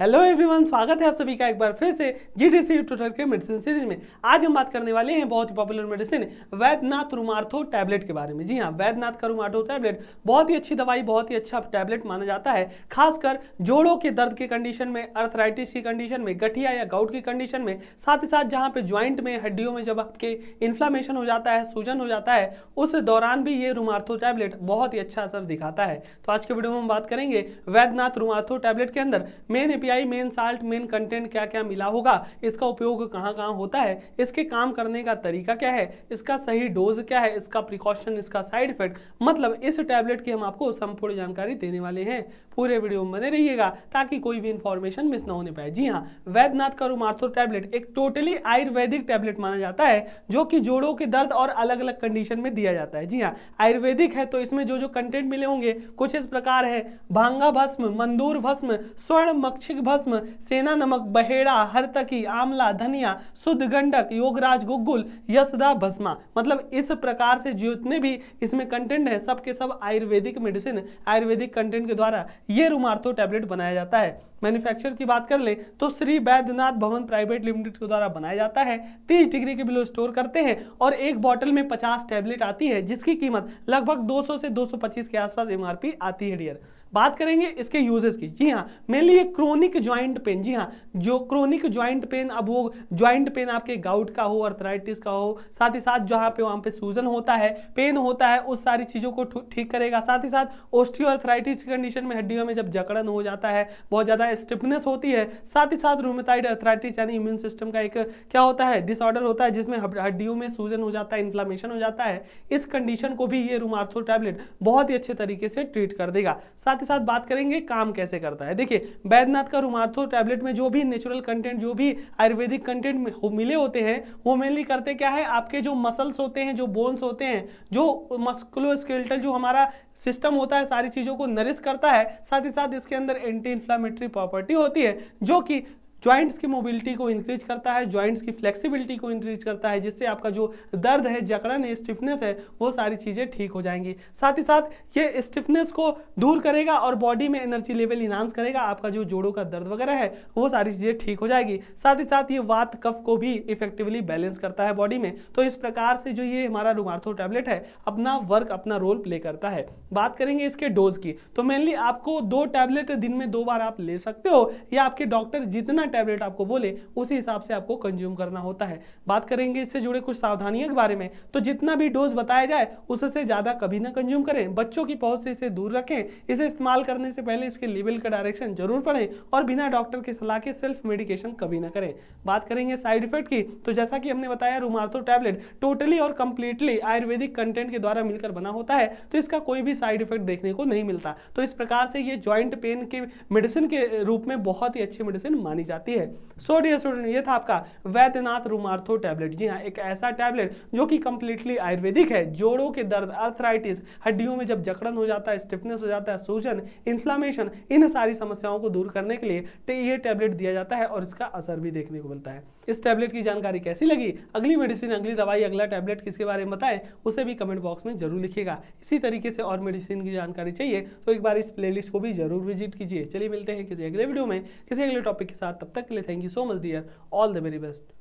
hello everyone स्वागत है आप सभी का एक बार फिर से जी डी सी ट्यूटर के मेडिसिन सीरीज में आज हम बात करने वाले हैं बहुत ही popular medicine Baidyanath Rumartho tablet के बारे में जी हाँ वैद्यनाथ का रुमार्थो टैबलेट बहुत ही अच्छी दवाई बहुत ही अच्छा टैबलेट माना जाता है खासकर जोड़ों के दर्द के कंडीशन में अर्थराइटिस की कंडीशन में गठिया या गाउट की कंडीशन में साथ ही साथ जहाँ पे ज्वाइंट में हड्डियों में जब आपके इन्फ्लामेशन हो जाता है सूजन हो जाता है उस दौरान भी ये रुमार्थो टैबलेट बहुत ही अच्छा असर दिखाता है तो आज के वीडियो में हम बात करेंगे वैद्यनाथ रुमार्थो टैबलेट के अंदर main A P I main salt main content क्या क्या मिला होगा इसका उपयोग कहाँ कहाँ होता है इसके काम करने का तरीका क्या है इसका सही डोज क्या है इसका प्रिकॉशन इसका साइड इफेक्ट मतलब इस टैबलेट की हम आपको संपूर्ण जानकारी देने वाले हैं पूरे वीडियो में बने रहिएगा ताकि कोई भी इन्फॉर्मेशन मिस ना होने पाए जी हाँ वैद्यनाथ का रूमार्थोर टैबलेट एक टोटली आयुर्वेदिक टैबलेट माना जाता है जो कि जोड़ों के दर्द और अलग अलग कंडीशन में दिया जाता है जी हाँ आयुर्वेदिक है तो इसमें जो जो कंटेंट मिले होंगे कुछ इस प्रकार है भांगा भस्म मंदूर भस्म स्वर्ण मक्षिक भस्म सेना नमक बहेड़ा हरतकी आमला धनिया शुद्ध गंडक योगराज गुग्गुल यशदा भस्मा मतलब इस प्रकार से जितने भी इसमें कंटेंट है सबके सब आयुर्वेदिक मेडिसिन आयुर्वेदिक कंटेंट के द्वारा ये रूमार्थो तो टैबलेट बनाया जाता है मैन्युफैक्चर की बात कर ले तो श्री बैद्यनाथ भवन प्राइवेट लिमिटेड के द्वारा बनाया जाता है तीस डिग्री के बिलो स्टोर करते हैं और एक बॉटल में पचास टैबलेट आती है जिसकी कीमत लगभग 200 से 225 के आसपास एमआरपी आती है डियर बात करेंगे इसके यूजेस की जी हाँ मेनली ये क्रोनिक ज्वाइंट पेन जी हाँ जो क्रोनिक ज्वाइंट पेन अब वो ज्वाइंट पेन आपके गाउट का हो अर्थराइटिस का हो साथ ही साथ जहाँ पे वहाँ पे सूजन होता है पेन होता है उस सारी चीज़ों को ठीक करेगा साथ ही साथ ओस्टियो अर्थराइटिस की कंडीशन में हड्डियों में जब जकड़न हो जाता है बहुत ज़्यादा है स्टिफनेस होती है साथ ही साथ रूमेटाइड अर्थराइटिस यानी इम्यून सिस्टम का एक क्या होता है डिसऑर्डर होता है जिसमें हड्डियों में सूजन हो जाता है इन्फ्लामेशन हो जाता है इस कंडीशन को भी ये रूमार्थो टैबलेट बहुत ही अच्छे तरीके से ट्रीट कर देगा साथ ही साथ बात करेंगे काम कैसे करता है देखिए बैद्यनाथ का रूमार्थो टैबलेट में जो भी नेचुरल कंटेंट जो भी आयुर्वेदिक कंटेंट मिले होते हैं वो मेनली करते क्या है आपके जो मसल्स होते हैं जो बोन्स होते हैं जो मस्कुलोस्केलेटल जो हमारा सिस्टम होता है सारी चीज़ों को नरिश करता है साथ ही साथ इसके अंदर एंटी इंफ्लामेटरी प्रॉपर्टी होती है जो कि ज्वाइंट्स की मोबिलिटी को इंक्रीज करता है ज्वाइंट्स की फ्लेक्सिबिलिटी को इंक्रीज करता है जिससे आपका जो दर्द है जकड़न है स्टिफनेस है वो सारी चीज़ें ठीक हो जाएंगी साथ ही साथ ये स्टिफनेस को दूर करेगा और बॉडी में एनर्जी लेवल इन्हांस करेगा आपका जो जोड़ों का दर्द वगैरह है वो सारी चीज़ें ठीक हो जाएगी साथ ही साथ ये वात कफ को भी इफेक्टिवली बैलेंस करता है बॉडी में तो इस प्रकार से जो ये हमारा रुमार्थो टैबलेट है अपना वर्क अपना रोल प्ले करता है बात करेंगे इसके डोज की तो मेनली आपको दो टैबलेट दिन में दो बार आप ले सकते हो या आपके डॉक्टर जितना टैबलेट आपको बोले उसी हिसाब से आपको कंज्यूम करना होता है बात करेंगे इससे जुड़े कुछ सावधानियों के बारे में तो जितना भी डोज बताया जाए उससे ज़्यादा कभी ना कंज्यूम करें बच्चों की पहुँच से इसे दूर रखें इसे इस्तेमाल करने से पहले इसके लेवल का डायरेक्शन जरूर पढ़ें और बिना डॉक्टर के सलाह के सेल्फ मेडिकेशन कभी ना करें बात करेंगे साइड इफेक्ट की तो जैसा कि हमने बताया रूमार्थो टैबलेट टोटली और कंप्लीटली आयुर्वेदिक कंटेंट के द्वारा मिलकर बना होता है तो इसका कोई भी साइड इफेक्ट देखने को नहीं मिलता तो इस प्रकार से ये ज्वाइंट पेन के मेडिसिन के रूप में बहुत ही अच्छी मेडिसिन मानी जाती है जाती है सो डियर स्टूडेंट ये था आपका वैद्यनाथ रूमार्थो टैबलेट जी हाँ एक ऐसा टैबलेट जो कि कंप्लीटली आयुर्वेदिक है जोड़ों के दर्द अर्थराइटिस हड्डियों में जब जकड़न हो जाता है स्टिफनेस हो जाता है सूजन इन्फ्लामेशन इन सारी समस्याओं को दूर करने के लिए ये टैबलेट दिया जाता है और इसका असर भी देखने को मिलता है इस टैबलेट की जानकारी कैसी लगी अगली मेडिसिन अगली दवाई अगला टैबलेट किसके बारे में बताएं उसे भी कमेंट बॉक्स में जरूर लिखिएगा इसी तरीके से और मेडिसिन की जानकारी चाहिए तो एक बार इस प्लेलिस्ट को भी जरूर विजिट कीजिए चलिए मिलते हैं किसी अगले वीडियो में किसी अगले टॉपिक के साथ तब तक के लिए thank you so much dear all the very best